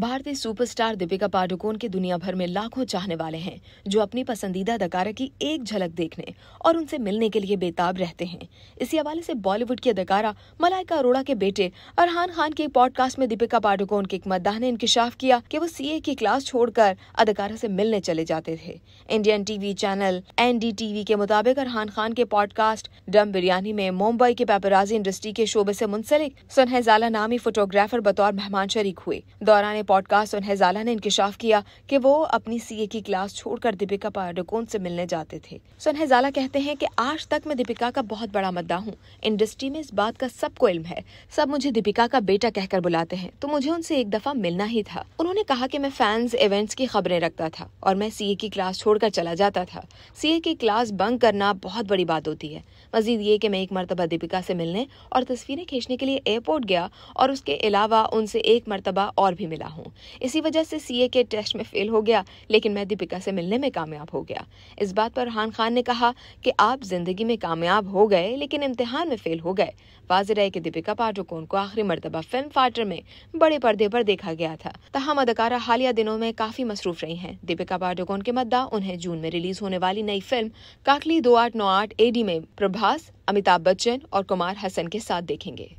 भारतीय सुपरस्टार दीपिका पाडुकोन के दुनिया भर में लाखों चाहने वाले हैं जो अपनी पसंदीदा अदाकारा की एक झलक देखने और उनसे मिलने के लिए बेताब रहते हैं इसी हवाले से बॉलीवुड की अदाकारा मलाइका अरोड़ा के बेटे अरहान खान के पॉडकास्ट में दीपिका पाडुकोन के एक मद्दाह ने इंकशाफ किया कि वो सीए की क्लास छोड़कर अदाकारा से मिलने चले जाते थे इंडियन टीवी चैनल एनडीटीवी के मुताबिक अरहान खान के पॉडकास्ट डम बिरयानी में मुंबई के पेपराजी इंडस्ट्री के शोबे से मुंसलिक सुनहजाला नामी फोटोग्राफर बतौर मेहमान शरीक हुए दौरान पॉडकास्ट उन्हें ज़ाला ने इंकशाफ किया कि वो अपनी सीए की क्लास छोड़कर दीपिका पाडुकोन से मिलने जाते थे सुनह ज़ाला कहते हैं कि आज तक मैं दीपिका का बहुत बड़ा मद्दा हूँ इंडस्ट्री में इस बात का सबको इल्म है सब मुझे दीपिका का बेटा कहकर बुलाते हैं तो मुझे उनसे एक दफ़ा मिलना ही था उन्होंने कहा कि मैं फैंस इवेंट्स की खबरें रखता था और मैं सीए की क्लास छोड़कर चला जाता था सीए की क्लास बंक करना बहुत बड़ी बात होती है मजीद ये कि मैं एक मरतबा दीपिका से मिलने और तस्वीरें खींचने के लिए एयरपोर्ट गया और उसके अलावा उनसे एक मरतबा और भी मिला हूँ इसी वजह से सीए के टेस्ट में फेल हो गया लेकिन मैं दीपिका से मिलने में कामयाब हो गया इस बात पर हान खान ने कहा कि आप जिंदगी में कामयाब हो गए लेकिन इम्तिहान में फेल हो गए वाजिर है कि दीपिका पाडुकोन को आखिरी मरतबा फिल्म फाटर में बड़े पर्दे पर देखा गया था तहम अदाकारा हालिया दिनों में काफी मसरूफ रही हैं दीपिका पाडुकोन के मद्दा उन्हें जून में रिलीज होने वाली नई फिल्म काकली दो आठ नौ आठ एडी में प्रभास अमिताभ बच्चन और कुमार हसन के साथ देखेंगे